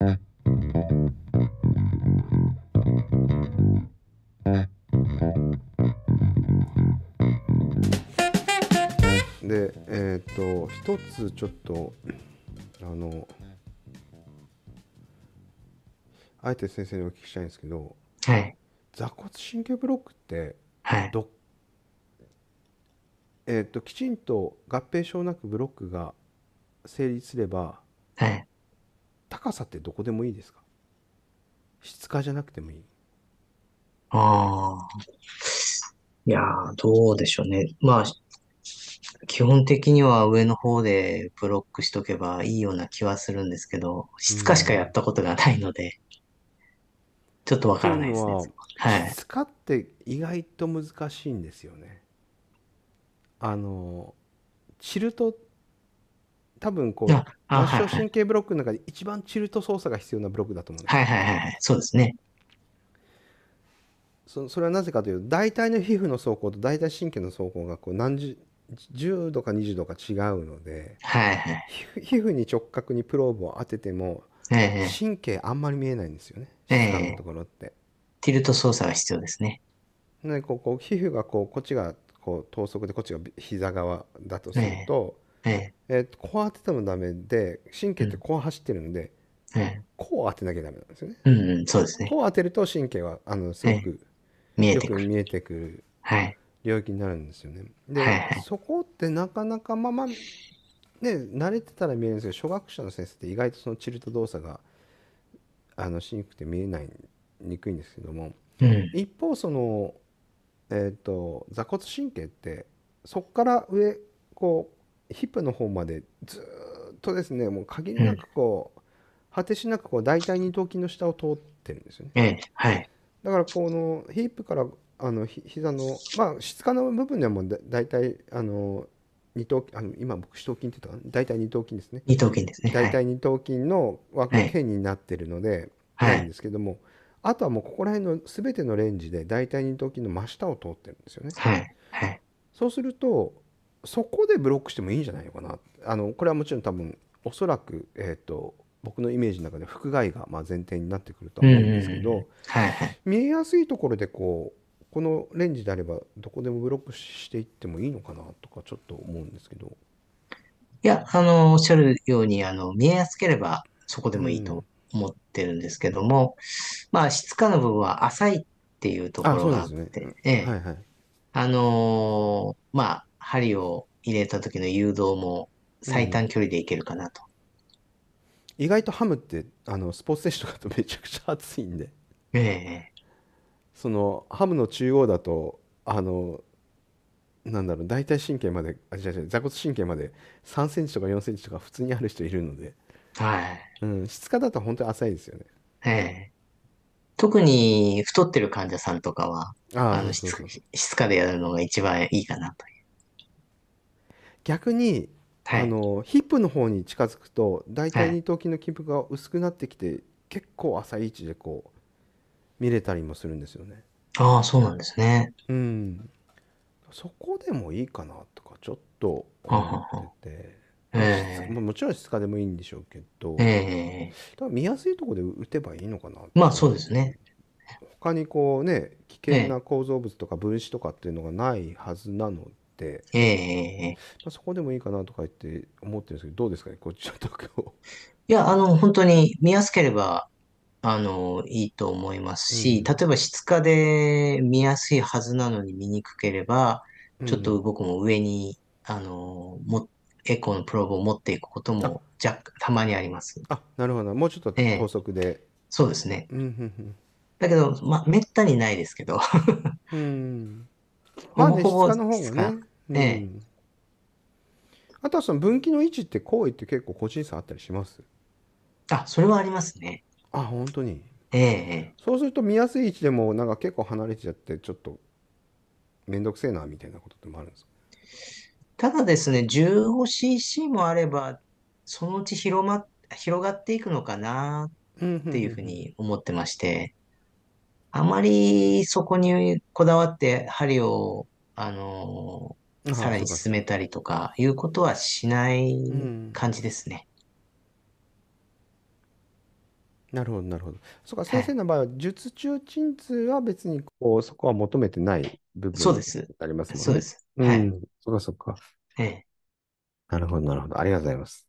でえっ、ー、と一つちょっとあのあえて先生にお聞きしたいんですけど、はい、座骨神経ブロックってど、はい、えっ、ー、ときちんと合併症なくブロックが成立すれば、はい、高さってどこでもいいですか質化じゃなくてもいい。ああ。いやー、どうでしょうね。まあ、基本的には上の方でブロックしとけばいいような気はするんですけど、質化しかやったことがないので、うん、ちょっとわからないですね。はい。質化って意外と難しいんですよね。あの、チルト多分こう、末梢神経ブロックの中で一番チルト操作が必要なブロックだと思うんです。はいはいはい、そうですね。そそれはなぜかというと大体の皮膚の走行と大体神経の走行がこう何十10度か20度か違うので、はいはい、皮膚に直角にプローブを当てても、神経あんまり見えないんですよね、えー、のところって。チルト操作が必要ですね。でこうこう皮膚がこうこっちがこう等速でこっちが膝側だとすると、えーええー、こう当ててもダメで、神経ってこう走ってるんで、ええ、こう当てなきゃダメなんですよね。うん、うん、そうですね。こう当てると神経は、あの、すごく、見えてくよく見えてくる。はい。領域になるんですよね。で、はいはい、そこってなかなかまあまあね慣れてたら見えるんですけど初学者の先生って意外とそのチルト動作があのしにくくて見えないにくいんですけども、うん、一方そのえっ、ー、と座骨神経ってそこから上こうヒップの方までずっとですねもう限りなくこう、果てしなくこう大体二頭筋の下を通ってるんですよね。ええはい、だからこのヒップからあのひ膝のまあ質感の部分ではもう大体あの二頭あの今僕四頭筋って言ったかな大体二頭筋ですね。二頭筋ですね。大体二頭筋の枠辺になってるので、はい、なんですけども、はい、あとはもうここら辺の全てのレンジで大体二頭筋の真下を通ってるんですよね。はい、はい、そうするとそこでブロックしてもいいんじゃないのかなあのこれはもちろん多分おそらく、えーと、僕のイメージの中で副害がまあ前提になってくると思うんですけど、見えやすいところでこうこのレンジであればどこでもブロックしていってもいいのかなとかちょっと思うんですけど。いや、あの、おっしゃるように、あの、見えやすければそこでもいいと思ってるんですけども、うん、まあ、質感の部分は浅いっていうところがあって、あ、ね、ええ、はいはい、あのー、まあ、針を入れた時の誘導も最短距離でいけるかなと。意外とハムってあのスポーツ選手とかとめちゃくちゃ熱いんでええそのハムの中央だとあのなんだろう大腿神経まであ違う違う座骨神経まで3センチとか4センチとか普通にある人いるので、はい。うん、質感だと本当に浅いですよね。ええ特に太ってる患者さんとかは、ああ質そでやるのが一番いいかなという。逆に、はい、あのヒップの方に近づくと大体二頭筋の筋肉が薄くなってきて、はい、結構浅い位置でこう見れたりもするんですよね。ああそうなんですね。うん、そこでもいいかなとかちょっと思ってて。えー、もちろん質化でもいいんでしょうけど、えー、見やすいところで打てばいいのかなまあそうですね。他にこうね危険な構造物とか分子とかっていうのがないはずなの、ええまあ、そこでもいいかなとか言って思ってるんですけど、どうですかね、こっちの東京。いや、あの、本当に見やすければ、あの、いいと思いますし、例えば質化で見やすいはずなのに見にくければ、ちょっと僕も上に、あの、も、エコーのプローブを持っていくことも、じゃ、たまにあります。あ、なるほど。もうちょっとえ高速で。そうですね。うん、だけど、まあ、めったにないですけど。うん、。まあ、ね、ほぼほぼね、ねうん、あとはその分岐の位置って行為って結構個人差あったりしますあ、それはありますね。あ、本当に。ええそうすると見やすい位置でもなんか結構離れちゃってちょっと面倒くせえなみたいなことってもあるんですかただですね、15cc もあれば、そのうち広ま、広がっていくのかなっていうふうに思ってまして、あまりそこにこだわって針を、あのー、さらに進めたりとかいうことはしない感じですね。なるほど、なるほど。そうか、先生の場合は、術中鎮痛は別にこう、そこは求めてない部分になりますもんね。そうです。はい。うん、そっかそっか。ええ。なるほど、なるほど。ありがとうございます。